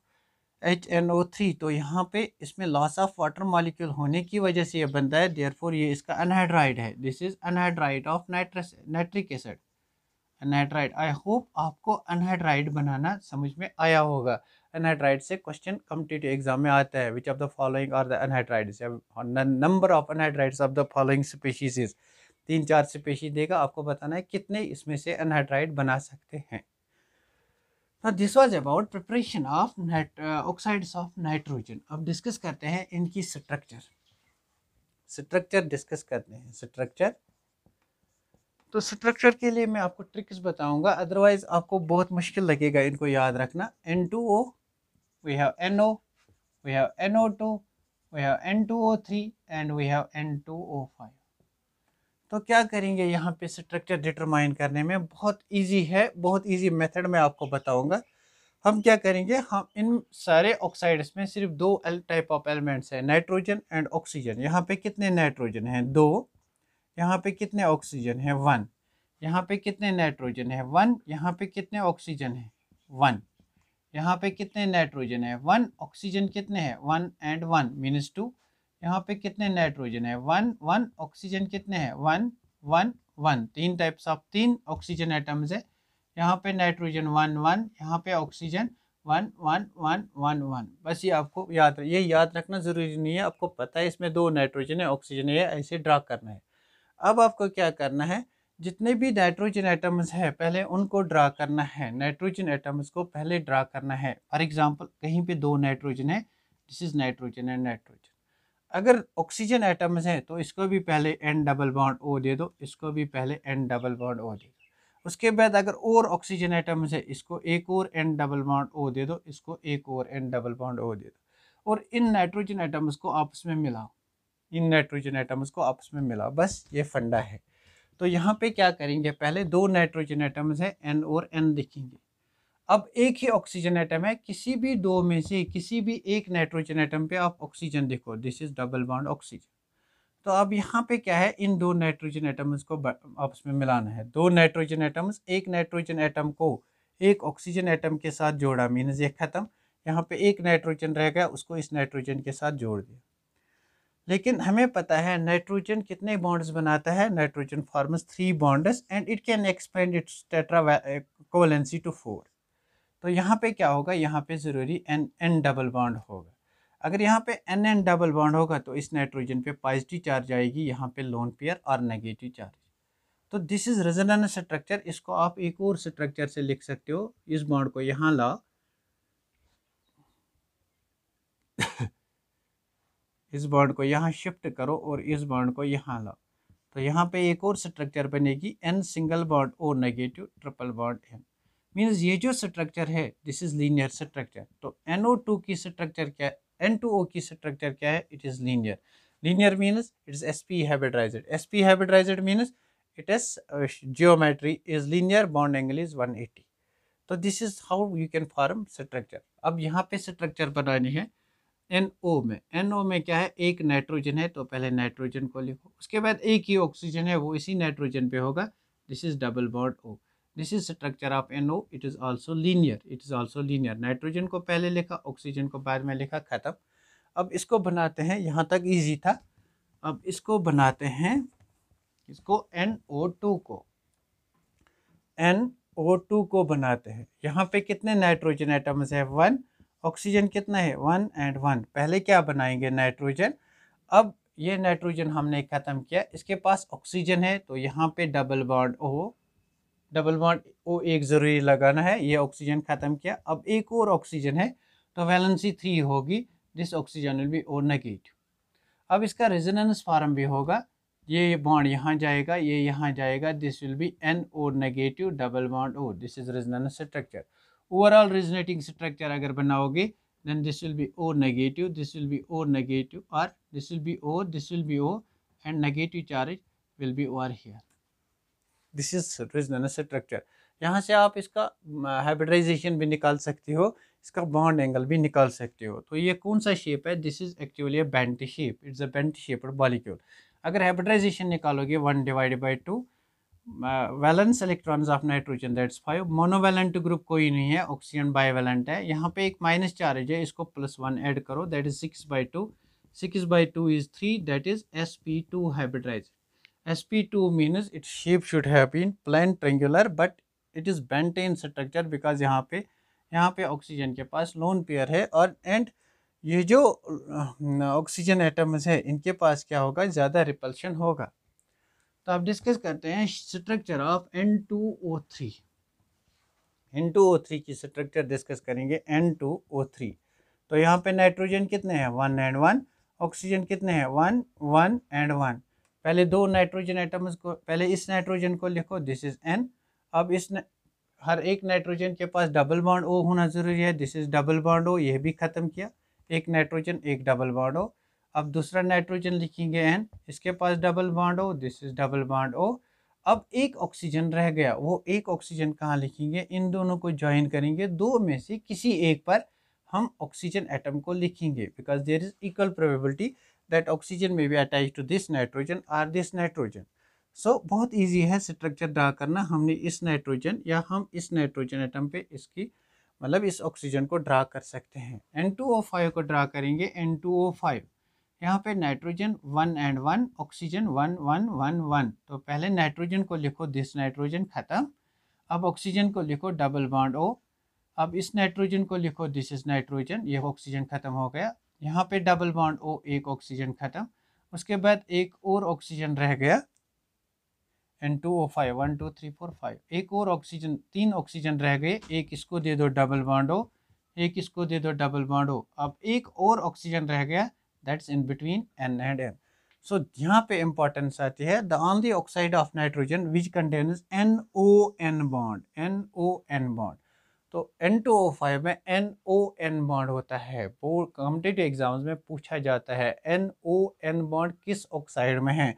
H N O three तो यहाँ पे इसमें लॉस ऑफ वाटर मॉलिक्यूल होने की वजह से ये बनता है देयरफॉर ये इसका अनहाइड्राइड है this is anhydride of nitrous nitric acid anhydride I hope आपको अनहाइड्राइड बनाना समझ में आया होगा अनहाइड्राइड से क्वेश्चन कम्पिटेटिव एग्जाम में आता है which of the following are the anhydrides number of anhydrides of the following species तीन चार से पेशी देगा आपको बताना है कितने इसमें से एनहाइड्राइड बना सकते हैं this was about preparation of night oxides of nitrogen अब डिस्कस करते हैं इनकी स्ट्रक्चर स्ट्रक्चर डिस्कस करते हैं स्ट्रक्चर तो स्ट्रक्चर के लिए मैं आपको ट्रिक्स बताऊंगा अदरवाइज आपको बहुत मुश्किल लगेगा इनको याद रखना N two O we have N two O three and we have N two O five तो क्या करेंगे यहाँ पे स्ट्रक्चर डिटरमाइन करने में बहुत इजी है बहुत इजी मेथड मैं आपको बताऊंगा हम क्या करेंगे हम इन सारे ऑक्साइड्स में सिर्फ दो एल टाइप ऑफ एलिमेंट्स हैं नाइट्रोजन एंड ऑक्सीजन यहाँ पे कितने नाइट्रोजन हैं दो यहाँ पे कितने ऑक्सीजन हैं वन यहाँ पे कितने नाइट्रोजन है वन यहाँ पे कितने ऑक्सीजन है वन यहाँ पे कितने नाइट्रोजन है वन ऑक्सीजन कितने हैं one and one means two यहाँ पे कितने नाइट्रोजन है वन वन ऑक्सीजन कितने हैं वन वन वन तीन टाइप्स ऑफ तीन ऑक्सीजन आइटम्स है यहाँ पे नाइट्रोजन वन वन यहाँ पे oxygen one one one one one बस ये आपको याद ये याद रखना ज़रूरी नहीं है आपको पता है इसमें दो नाइट्रोजन है ऑक्सीजन है ऐसे ड्रा करना है अब आपको क्या करना है जितने भी नाइट्रोजन आइटम्स हैं पहले उनको ड्रा करना है नाइट्रोजन आइटम्स को पहले ड्रा करना है फॉर एग्जांपल कहीं पे दो नाइट्रोजन है this is nitrogen and nitrogen अगर ऑक्सीजन एटम्स हैं तो इसको भी पहले एन डबल बॉन्ड ओ दे दो इसको भी पहले एन डबल बॉन्ड ओ दे दो उसके बाद अगर और ऑक्सीजन एटम्स है इसको एक और एन डबल बॉन्ड ओ दे दो इसको एक और एन डबल बॉन्ड ओ दे दो और इन नाइट्रोजन एटम्स को आपस में मिलाओ इन नाइट्रोजन एटम्स को आपस में मिलाओ बस ये फंडा है तो यहाँ पे क्या करेंगे पहले दो नाइट्रोजन एटम्स हैं एन और एन लिखेंगे अब एक ही ऑक्सीजन एटम है किसी भी दो में से किसी भी एक नाइट्रोजन एटम पे आप ऑक्सीजन देखो this is double bound oxygen तो अब यहाँ पे क्या है इन दो नाइट्रोजन एटम्स को आपस में मिलाना है दो नाइट्रोजन एटम्स एक नाइट्रोजन एटम को एक ऑक्सीजन एटम के साथ जोड़ा मीनस ये ख़त्म यहाँ पे एक नाइट्रोजन रह गया उसको इस नाइट्रोजन के साथ जोड़ दिया लेकिन हमें पता है नाइट्रोजन कितने बॉन्ड्स बनाता है nitrogen forms three bonds and it can expand its tetra covalency to four तो यहाँ पे क्या होगा यहाँ पे ज़रूरी एन एन डबल बॉन्ड होगा अगर यहाँ पे एन एन डबल बॉन्ड होगा तो इस नाइट्रोजन पे पॉजिटिव चार्ज आएगी यहाँ पे लोन पेयर और नेगेटिव चार्ज तो दिस इज़ रेजोनेंस स्ट्रक्चर इसको आप एक और स्ट्रक्चर से लिख सकते हो इस बॉन्ड को यहाँ लाओ इस बॉन्ड को यहाँ शिफ्ट करो और इस बॉन्ड को यहाँ लाओ तो यहाँ पे एक और स्ट्रक्चर बनेगी एन सिंगल बॉन्ड और negative triple bond N means ये जो स्ट्रक्चर है दिस इज़ लीनियर स्ट्रक्चर तो एन ओ टू की स्ट्रक्चर क्या है एन टू ओ की स्ट्रक्चर क्या है it is linear linear means it is S P hybridised S P hybridised means it is geometry is linear bond angle is 180 तो this is how you can form structure अब यहाँ पे structure बनानी है N O में N O में क्या है एक नाइट्रोजन है तो पहले नाइट्रोजन को लिखो उसके बाद एक ही ऑक्सीजन है वो इसी नाइट्रोजन पे होगा this is double bond O this is structure of N O it is also linear it is also linear nitrogen को पहले लिखा ऑक्सीजन को बाद में लिखा ख़त्म अब इसको बनाते हैं यहाँ तक ईजी था अब इसको बनाते हैं इसको एन ओ टू को एन ओ टू को बनाते हैं यहाँ पे कितने नाइट्रोजन एटम्स है वन ऑक्सीजन कितना है वन एंड वन पहले क्या बनाएंगे नाइट्रोजन अब ये नाइट्रोजन हमने ख़त्म किया इसके पास ऑक्सीजन है तो यहाँ पे double bond O double bond O एक ज़रूरी लगाना है ये ऑक्सीजन ख़त्म किया अब एक और ऑक्सीजन है तो वैलेंसी थ्री होगी this oxygen will be O negative अब इसका रेजोनेंस फॉर्म भी होगा ये बॉन्ड यहाँ जाएगा ये यहाँ जाएगा this will be N O negative double bond O this is resonance structure overall resonating structure अगर बनाओगे then this will be O negative this will be O negative और this will be O this will be O and negative charge will be over here. This is nano structure यहाँ से आप इसका hybridisation भी निकाल सकते हो इसका बॉन्ड एंगल भी निकाल सकते हो तो ये कौन सा शेप है this is actually a bent shape it's a bent shape और मॉलिक्यूल अगर हाइब्रिडाइजेशन निकालोगे one divide by two valence electrons of nitrogen that's five monovalent group कोई नहीं है ऑक्सीजन बाईवैलेंट है यहाँ पे एक माइनस चार्ज है इसको प्लस वन ऐड करो that is six by two six by two is three that is S P two hybridise sp2 means its shape should have been plain triangular but it is bent in structure because यहाँ पे यहाँ पे oxygen के पास lone pair है और and ये जो oxygen atoms हैं इनके पास क्या होगा ज़्यादा रिपल्शन होगा तो आप डिस्कस करते हैं structure of N two O three N two O three की स्ट्रक्चर डिस्कस करेंगे एन टू ओ थ्री तो यहाँ पे नाइट्रोजन कितने हैं वन एंड वन ऑक्सीजन कितने हैं वन वन एंड वन पहले दो नाइट्रोजन एटम्स को पहले इस नाइट्रोजन को लिखो दिस इज़ एन अब इस न, हर एक नाइट्रोजन के पास डबल बॉन्ड ओ होना ज़रूरी है this is double bond O यह भी ख़त्म किया एक नाइट्रोजन एक डबल बॉन्ड ओ अब दूसरा नाइट्रोजन लिखेंगे एन इसके पास double bond O this is double bond O अब एक ऑक्सीजन रह गया वो एक ऑक्सीजन कहाँ लिखेंगे इन दोनों को ज्वाइन करेंगे दो में से किसी एक पर हम ऑक्सीजन एटम को लिखेंगे because there is equal probability that oxygen may be attached to this nitrogen or this nitrogen. So so, बहुत ईजी है स्ट्रक्चर ड्रा करना हमने इस नाइट्रोजन या हम इस नाइट्रोजन आइटम पे इसकी मतलब इस ऑक्सीजन को ड्रा कर सकते हैं एन टू ओ फाइव को ड्रा करेंगे एन टू ओ फाइव यहाँ पे nitrogen one and one oxygen one one one one तो पहले नाइट्रोजन को लिखो दिस नाइट्रोजन ख़त्म अब ऑक्सीजन को लिखो डबल बॉन्ड ओ अब इस नाइट्रोजन को लिखो दिस इज नाइट्रोजन ये ऑक्सीजन ख़त्म हो गया यहाँ पे डबल बॉन्ड ओ एक ऑक्सीजन खत्म उसके बाद एक और ऑक्सीजन रह गया N two O five one two three four five एक और ऑक्सीजन तीन ऑक्सीजन रह गए एक इसको दे दो डबल बॉन्ड ओ एक इसको दे दो डबल बॉन्ड ओ अब एक और ऑक्सीजन रह गया that's in between N and N so यहाँ पे इंपॉर्टेंस आती है the only oxide of nitrogen which contain N O N bond N O N bond तो N2O5 में NON बॉन्ड होता है वो कॉम्पिटेटिव एग्जाम्स में पूछा जाता है NON बॉन्ड किस ऑक्साइड में है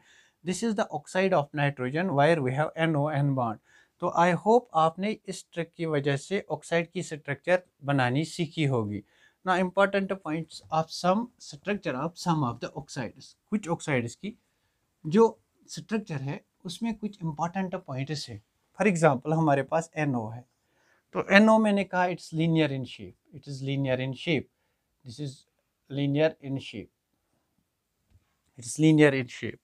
this is the oxide of nitrogen where we have NON bond तो आई होप आपने इस ट्रिक की वजह से ऑक्साइड की स्ट्रक्चर बनानी सीखी होगी ना important points of some structure of some of the oxides कुछ ऑक्साइड्स की जो स्ट्रक्चर है उसमें कुछ इम्पॉर्टेंट पॉइंट्स है फॉर एग्ज़ाम्पल हमारे पास एन ओ है तो एनओ मैंने कहा it's linear in shape it is linear in shape this is linear in shape it's linear in shape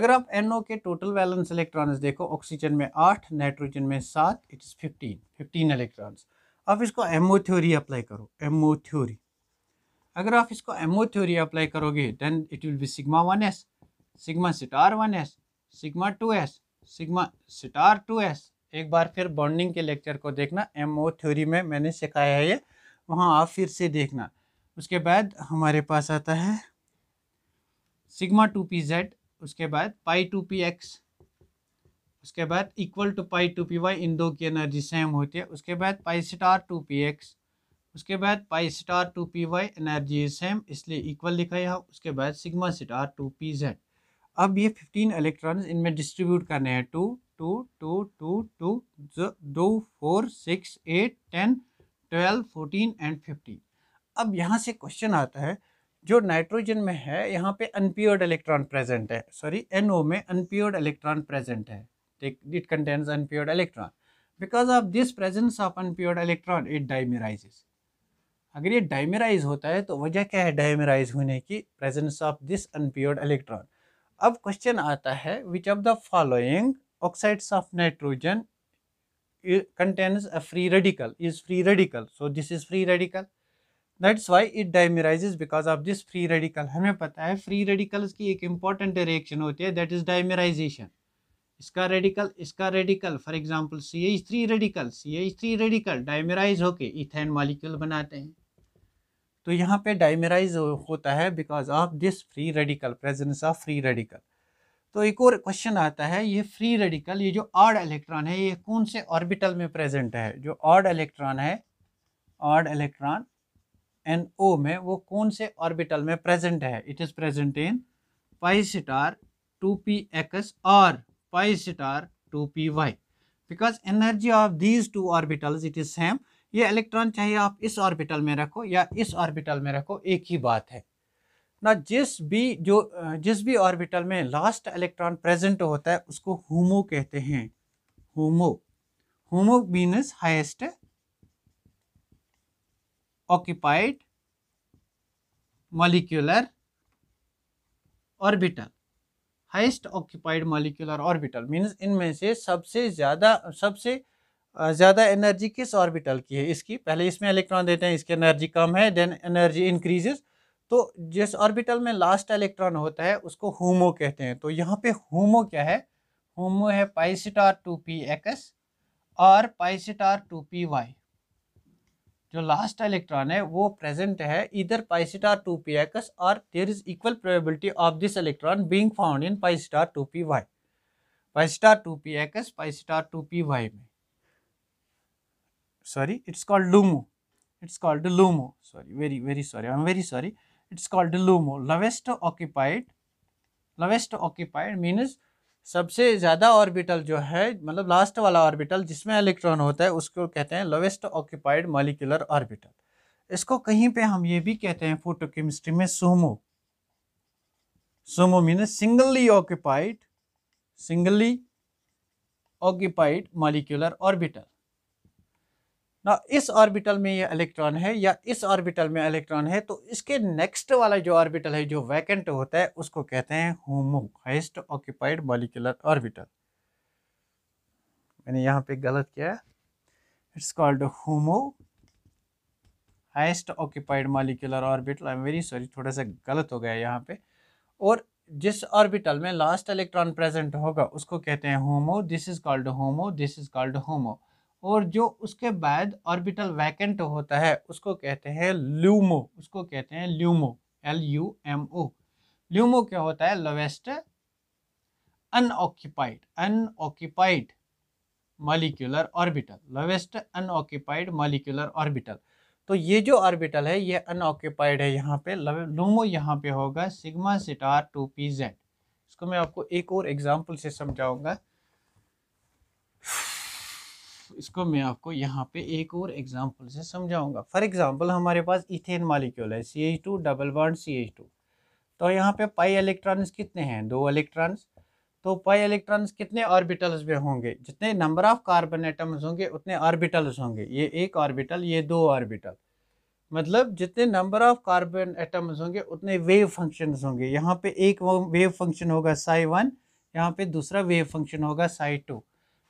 अगर आप एनओ के टोटल बैलेंस इलेक्ट्रॉन्स देखो ऑक्सीजन में आठ नाइट्रोजन में सात इट्स फिफ्टीन फिफ्टीन इलेक्ट्रॉन्स अब इसको एमओ थ्योरी अप्लाई करो एमओ थ्योरी अगर आप इसको एमओ थ्योरी अप्लाई करोगे then it will be sigma one S sigma star one S sigma two S sigma star two S एक बार फिर बॉन्डिंग के लेक्चर को देखना एम ओ थ्योरी में मैंने सिखाया है ये वहाँ आप फिर से देखना उसके बाद हमारे पास आता है सिग्मा टू पी जेड उसके बाद पाई टू पी एक्स उसके बाद equal to pi two P Y इन दो की एनर्जी सेम होती है उसके बाद pi star two P X उसके बाद pi star two P Y energy same इसलिए इक्वल लिखा यहाँ उसके बाद sigma star two P Z अब ये फिफ्टीन इलेक्ट्रॉन्स इनमें डिस्ट्रीब्यूट करने हैं two two two two two दो four six eight ten twelve fourteen and fifteen अब यहाँ से क्वेश्चन आता है जो नाइट्रोजन में है यहाँ पे अनप्योर्ड इलेक्ट्रॉन प्रेजेंट है सॉरी एन ओ में अनप्योर्ड इलेक्ट्रॉन प्रेजेंट है it contains unpaired electron because of this presence of unpaired electron it dimerises अगर ये डाइमेराइज होता है तो वजह क्या है डाइमेराइज होने की presence of this unpaired electron अब क्वेश्चन आता है which of the following oxides of nitrogen contains a free radical is free radical so this is free radical that's why it dimerizes because of this free radical hame pata hai free radicals ki ek important reaction hoti hai that is dimerization iska radical iska radical for example CH3 radical CH3 radical dimerize होके ethane molecule banate hain तो यहाँ पे dimerise होता है because of this free radical presence of free radical तो एक और question आता है ये फ्री रेडिकल ये जो ऑड इलेक्ट्रॉन है ये कौन से ऑर्बिटल में प्रेजेंट है जो ऑड इलेक्ट्रॉन है ऑड इलेक्ट्रॉन एन ओ में वो कौन से ऑर्बिटल में प्रेजेंट है it is present in pi star two P X और pi star two P Y because energy of these two orbital it is same ये electron चाहिए आप इस ऑर्बिटल में रखो या इस ऑर्बिटल में रखो एक ही बात है ना जिस भी जो जिस भी ऑर्बिटल में लास्ट इलेक्ट्रॉन प्रेजेंट होता है उसको होमो कहते हैं HOMO HOMO means highest occupied molecular orbital highest occupied molecular orbital means इनमें से सबसे ज़्यादा सबसे ज़्यादा एनर्जी किस ऑर्बिटल की है इसकी पहले इसमें इलेक्ट्रॉन देते हैं इसकी एनर्जी कम है देन एनर्जी इंक्रीजेज़ तो जिस ऑर्बिटल में लास्ट इलेक्ट्रॉन होता है उसको होमो कहते हैं तो यहाँ पे होमो क्या है होमो है पाइसिटार टू पी एक्स और पाइसिटार टू पी वाई जो लास्ट इलेक्ट्रॉन है वो प्रेजेंट है इधर पाइसिटार टू पी एक्स और there is equal probability of this electron being found in pi star two P Y pi star two P X pi star two P Y में sorry it's called LUMO it's called LUMO sorry very very sorry I am very sorry it's called Delumo. Lowest occupied, lowest occupied means सबसे ज़्यादा orbital जो है मतलब last वाला orbital जिसमें electron होता है उसको कहते हैं लोवेस्ट ऑक्यूपाइड मॉलिकुलर ऑर्बिटल इसको कहीं पे हम ये भी कहते हैं फोटोकेमिस्ट्री में SOMO SOMO mean singly occupied singly occupied molecular orbital ना इस ऑर्बिटल में ये इलेक्ट्रॉन है या इस ऑर्बिटल में इलेक्ट्रॉन है तो इसके नेक्स्ट वाला जो ऑर्बिटल है जो वैकेंट होता है उसको कहते हैं HOMO highest occupied molecular orbital मैंने यहाँ पे गलत किया it's called HOMO highest occupied molecular orbital I am very sorry थोड़ा सा गलत हो गया यहाँ पे और जिस ऑर्बिटल में लास्ट इलेक्ट्रॉन प्रेजेंट होगा उसको कहते हैं HOMO this is called HOMO this is called HOMO और जो उसके बाद ऑर्बिटल वैकेंट होता है उसको कहते हैं ल्यूमो उसको कहते हैं LUMO L U M O LUMO क्या होता है lowest unoccupied unoccupied molecular orbital lowest unoccupied molecular orbital तो ये जो ऑर्बिटल है ये अनऑक्यूपाइड है यहाँ पे लूमो यहाँ पे होगा sigma star two P Z इसको मैं आपको एक और एग्जाम्पल से समझाऊंगा इसको मैं आपको यहाँ पे एक और एग्जांपल से समझाऊंगा फॉर एग्जांपल हमारे पास इथेन मालिक्यूल है C H two double bond C H two तो यहाँ पे पाई इलेक्ट्रॉन्स कितने हैं दो इलेक्ट्रॉन्स तो पाई इलेक्ट्रॉन्स कितने ऑर्बिटल्स में होंगे जितने नंबर ऑफ कार्बन एटम्स होंगे उतने ऑर्बिटल्स होंगे ये एक ऑर्बिटल ये दो ऑर्बिटल मतलब जितने नंबर ऑफ कार्बन एटम्स होंगे उतने वेव फंक्शन होंगे यहाँ पे एक वेव फंक्शन होगा साई वन यहाँ पे दूसरा वेव फंक्शन होगा psi two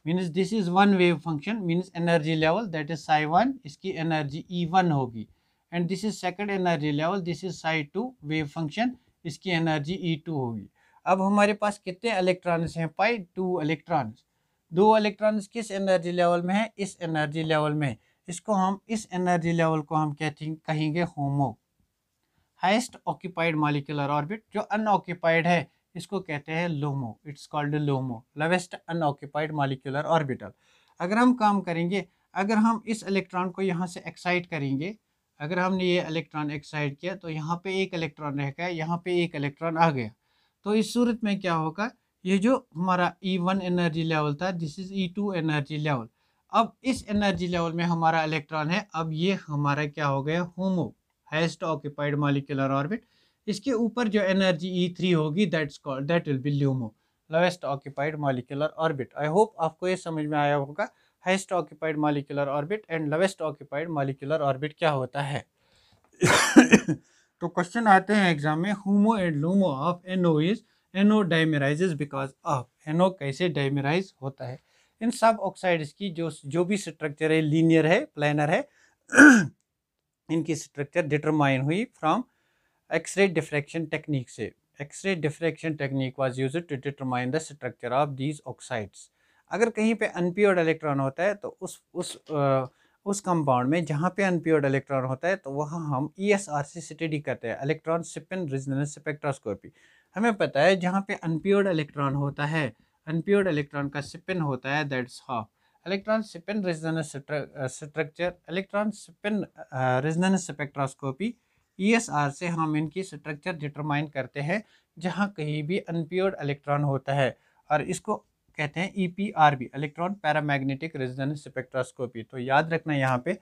means this is one wave function means energy level that is psi one इसकी एनर्जी ई वन होगी and this is second energy level this is psi two wave function इसकी energy E two होगी अब हमारे पास कितने electrons हैं pi two electrons दो इलेक्ट्रॉन्स किस एनर्जी लेवल में है इस एनर्जी लेवल में इसको हम इस एनर्जी लेवल को हम कहते कहेंगे HOMO highest occupied molecular orbit जो अनऑक्यूपाइड है इसको कहते हैं LUMO it's called LUMO lowest unoccupied molecular orbital अगर हम काम करेंगे अगर हम इस इलेक्ट्रॉन को यहाँ से एक्साइट करेंगे अगर हमने ये इलेक्ट्रॉन एक्साइट किया तो यहाँ पे एक इलेक्ट्रॉन रह गया यहाँ पे एक इलेक्ट्रॉन आ गया तो इस सूरत में क्या होगा ये जो हमारा ई वन एनर्जी लेवल था this is E two energy level अब इस एनर्जी लेवल में हमारा इलेक्ट्रॉन है अब ये हमारा क्या हो गया HOMO highest occupied molecular orbit इसके ऊपर जो एनर्जी ई थ्री होगी that's called that will be LUMO lowest occupied molecular orbit I hope आपको ये समझ में आया होगा highest occupied molecular orbit and lowest occupied molecular orbit क्या होता है तो क्वेश्चन आते हैं एग्जाम में HOMO and LUMO of N O is N O dimerises because of N O कैसे डाइमेराइज होता है इन सब ऑक्साइड्स की जो जो भी स्ट्रक्चर है लीनियर है प्लानर है इनकी स्ट्रक्चर डिटरमाइन हुई फ्रॉम एक्सरे डिफ्रेक्शन टेक्निक से X-ray ray technique was use to determine the structure of these oxides अगर कहीं पे अनप्योर्ड इलेक्ट्रॉन होता है तो उस उस आ, उस कंपाउंड में जहाँ पे अनप्योर्ड इलेक्ट्रॉन होता है तो वहाँ हम E S R C study करते हैं इलेक्ट्रॉन सिपिन रिजनल स्पेक्ट्रोस्कोपी हमें पता है जहाँ पे अनप्योर्ड इलेक्ट्रॉन होता है अनप्योर्ड इलेक्ट्रॉन का सिपिन होता है that's half electron spin resonance structure electron spin resonance spectroscopy R e से हम इनकी स्ट्रक्चर डिटरमाइन करते हैं जहाँ कहीं भी अनप्योर्ड इलेक्ट्रॉन होता है और इसको कहते हैं E P R B electron paramagnetic resonance spectroscopy तो याद रखना यहाँ पे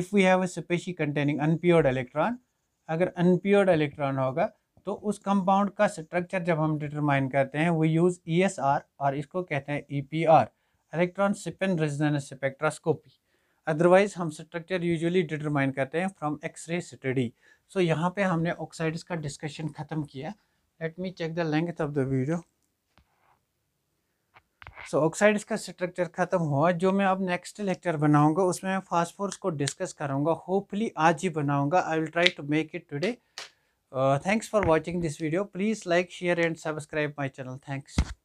if we have a species containing unpaired electron अगर अनप्योर्ड इलेक्ट्रॉन होगा तो उस कंपाउंड का स्ट्रक्चर जब हम डिटरमाइन करते हैं वो यूज़ ई एस आर और इसको कहते हैं E P R electron spin resonance spectroscopy otherwise हम स्ट्रक्चर यूजली डिटरमाइन करते हैं फ्रॉम एक्सरे स्टडी सो यहाँ पे हमने ऑक्साइड्स का डिस्कशन ख़त्म किया let me check the length of the video so oxides का स्ट्रक्चर ख़त्म हुआ जो मैं अब नेक्स्ट लेक्चर बनाऊंगा उसमें मैं फास्फोर्स को डिस्कस करूंगा होपफुली आज ही बनाऊंगा I will try to make it today thanks for watching this video please like share and subscribe my channel thanks